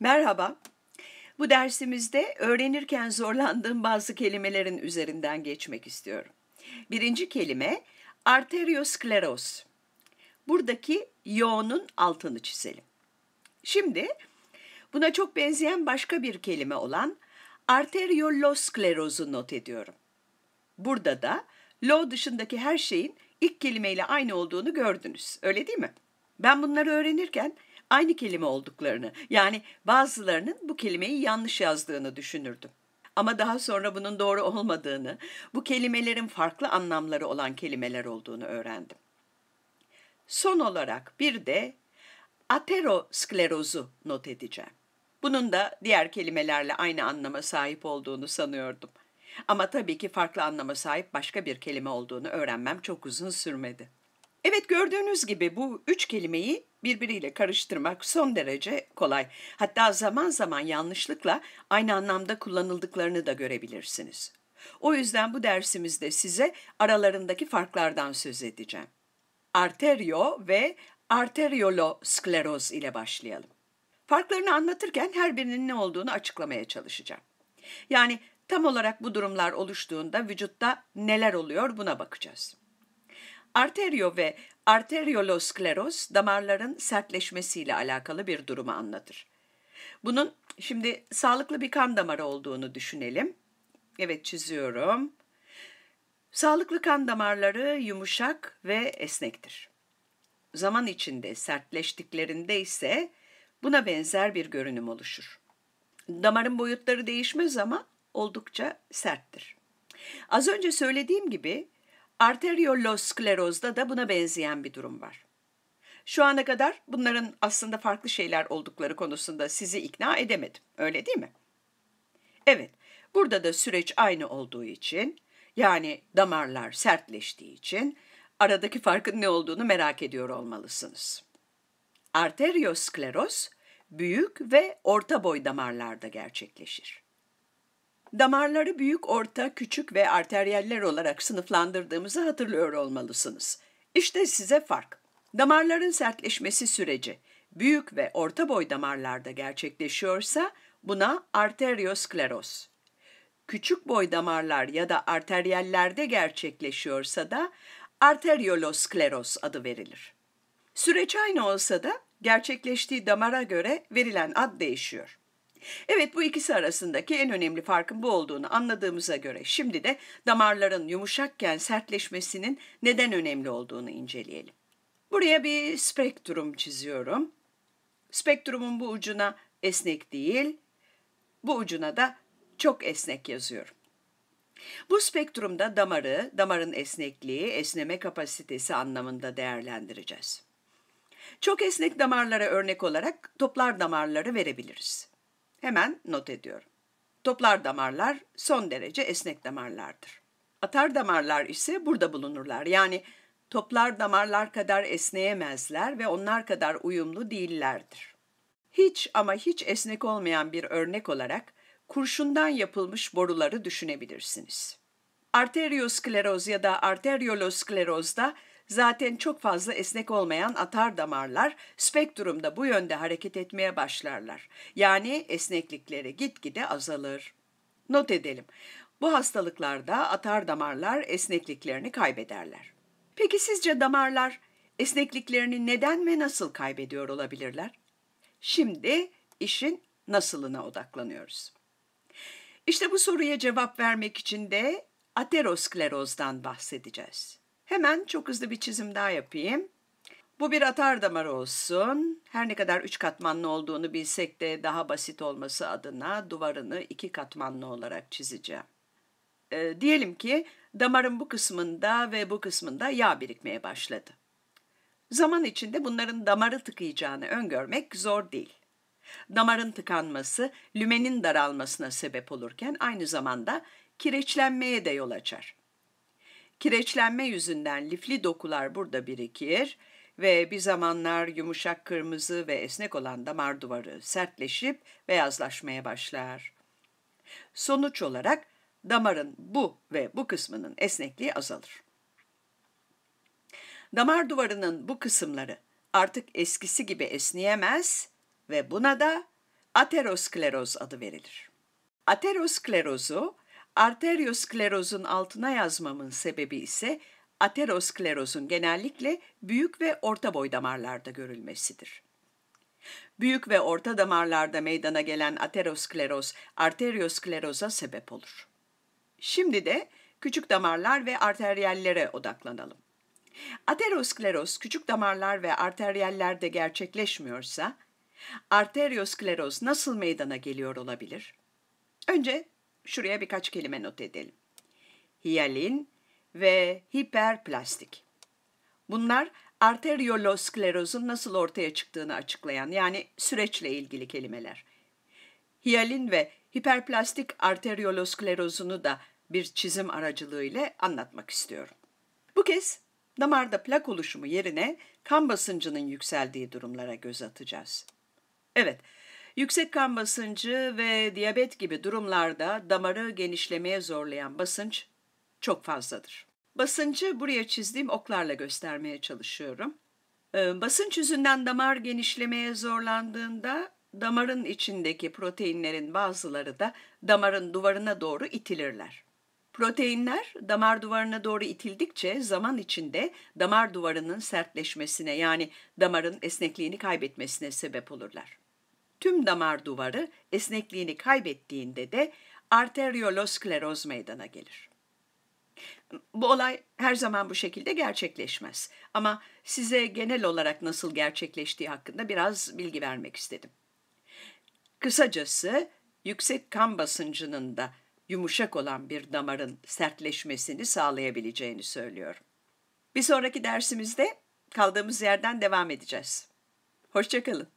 Merhaba. Bu dersimizde öğrenirken zorlandığım bazı kelimelerin üzerinden geçmek istiyorum. Birinci kelime arterioskleroz. Buradaki yoğunun altını çizelim. Şimdi buna çok benzeyen başka bir kelime olan arteriolosklerozu not ediyorum. Burada da lo dışındaki her şeyin ilk kelimeyle aynı olduğunu gördünüz. Öyle değil mi? Ben bunları öğrenirken aynı kelime olduklarını yani bazılarının bu kelimeyi yanlış yazdığını düşünürdüm. Ama daha sonra bunun doğru olmadığını, bu kelimelerin farklı anlamları olan kelimeler olduğunu öğrendim. Son olarak bir de aterosklerozu not edeceğim. Bunun da diğer kelimelerle aynı anlama sahip olduğunu sanıyordum. Ama tabii ki farklı anlama sahip başka bir kelime olduğunu öğrenmem çok uzun sürmedi. Evet gördüğünüz gibi bu üç kelimeyi birbiriyle karıştırmak son derece kolay. Hatta zaman zaman yanlışlıkla aynı anlamda kullanıldıklarını da görebilirsiniz. O yüzden bu dersimizde size aralarındaki farklardan söz edeceğim. Arterio ve arterioloskleroz ile başlayalım. Farklarını anlatırken her birinin ne olduğunu açıklamaya çalışacağım. Yani tam olarak bu durumlar oluştuğunda vücutta neler oluyor buna bakacağız. Arterio ve arterioloskleroz damarların sertleşmesiyle alakalı bir durumu anlatır. Bunun şimdi sağlıklı bir kan damarı olduğunu düşünelim. Evet çiziyorum. Sağlıklı kan damarları yumuşak ve esnektir. Zaman içinde sertleştiklerinde ise buna benzer bir görünüm oluşur. Damarın boyutları değişmez ama oldukça serttir. Az önce söylediğim gibi Arteriyolosklerozda da buna benzeyen bir durum var. Şu ana kadar bunların aslında farklı şeyler oldukları konusunda sizi ikna edemedim. Öyle değil mi? Evet, burada da süreç aynı olduğu için, yani damarlar sertleştiği için aradaki farkın ne olduğunu merak ediyor olmalısınız. Arterioskleroz büyük ve orta boy damarlarda gerçekleşir. Damarları büyük, orta, küçük ve arteriyeller olarak sınıflandırdığımızı hatırlıyor olmalısınız. İşte size fark. Damarların sertleşmesi süreci büyük ve orta boy damarlarda gerçekleşiyorsa buna arterioskleroz. Küçük boy damarlar ya da arteriyellerde gerçekleşiyorsa da arterioloskleroz adı verilir. Süreç aynı olsa da gerçekleştiği damara göre verilen ad değişiyor. Evet bu ikisi arasındaki en önemli farkın bu olduğunu anladığımıza göre şimdi de damarların yumuşakken sertleşmesinin neden önemli olduğunu inceleyelim. Buraya bir spektrum çiziyorum. Spektrumun bu ucuna esnek değil, bu ucuna da çok esnek yazıyorum. Bu spektrumda damarı, damarın esnekliği, esneme kapasitesi anlamında değerlendireceğiz. Çok esnek damarlara örnek olarak toplar damarları verebiliriz. Hemen not ediyorum. Toplar damarlar son derece esnek damarlardır. Atar damarlar ise burada bulunurlar. Yani toplar damarlar kadar esneyemezler ve onlar kadar uyumlu değillerdir. Hiç ama hiç esnek olmayan bir örnek olarak kurşundan yapılmış boruları düşünebilirsiniz. Arterioskleroz ya da arteriolosklerozda Zaten çok fazla esnek olmayan atar damarlar spektrumda bu yönde hareket etmeye başlarlar. Yani esneklikleri gitgide azalır. Not edelim. Bu hastalıklarda atar damarlar esnekliklerini kaybederler. Peki sizce damarlar esnekliklerini neden ve nasıl kaybediyor olabilirler? Şimdi işin nasılına odaklanıyoruz. İşte bu soruya cevap vermek için de aterosklerozdan bahsedeceğiz. Hemen çok hızlı bir çizim daha yapayım. Bu bir atar damarı olsun. Her ne kadar üç katmanlı olduğunu bilsek de daha basit olması adına duvarını iki katmanlı olarak çizeceğim. E, diyelim ki damarın bu kısmında ve bu kısmında yağ birikmeye başladı. Zaman içinde bunların damarı tıkayacağını öngörmek zor değil. Damarın tıkanması lümenin daralmasına sebep olurken aynı zamanda kireçlenmeye de yol açar. Kireçlenme yüzünden lifli dokular burada birikir ve bir zamanlar yumuşak kırmızı ve esnek olan damar duvarı sertleşip beyazlaşmaya başlar. Sonuç olarak damarın bu ve bu kısmının esnekliği azalır. Damar duvarının bu kısımları artık eskisi gibi esneyemez ve buna da ateroskleroz adı verilir. Aterosklerozu Arteriosklerozun altına yazmamın sebebi ise aterosklerozun genellikle büyük ve orta boy damarlarda görülmesidir. Büyük ve orta damarlarda meydana gelen ateroskleroz, arterioskleroza sebep olur. Şimdi de küçük damarlar ve arteriyellere odaklanalım. Ateroskleroz küçük damarlar ve arteriyellerde gerçekleşmiyorsa, arterioskleroz nasıl meydana geliyor olabilir? Önce Şuraya birkaç kelime not edelim. Hiyalin ve hiperplastik. Bunlar arteriyolosklerozun nasıl ortaya çıktığını açıklayan yani süreçle ilgili kelimeler. Hiyalin ve hiperplastik arteriyolosklerozunu da bir çizim aracılığıyla anlatmak istiyorum. Bu kez damarda plak oluşumu yerine kan basıncının yükseldiği durumlara göz atacağız. Evet, Yüksek kan basıncı ve diyabet gibi durumlarda damarı genişlemeye zorlayan basınç çok fazladır. Basıncı buraya çizdiğim oklarla göstermeye çalışıyorum. Ee, basınç yüzünden damar genişlemeye zorlandığında damarın içindeki proteinlerin bazıları da damarın duvarına doğru itilirler. Proteinler damar duvarına doğru itildikçe zaman içinde damar duvarının sertleşmesine yani damarın esnekliğini kaybetmesine sebep olurlar tüm damar duvarı esnekliğini kaybettiğinde de arteriyoloskleroz meydana gelir. Bu olay her zaman bu şekilde gerçekleşmez ama size genel olarak nasıl gerçekleştiği hakkında biraz bilgi vermek istedim. Kısacası yüksek kan basıncının da yumuşak olan bir damarın sertleşmesini sağlayabileceğini söylüyorum. Bir sonraki dersimizde kaldığımız yerden devam edeceğiz. Hoşçakalın.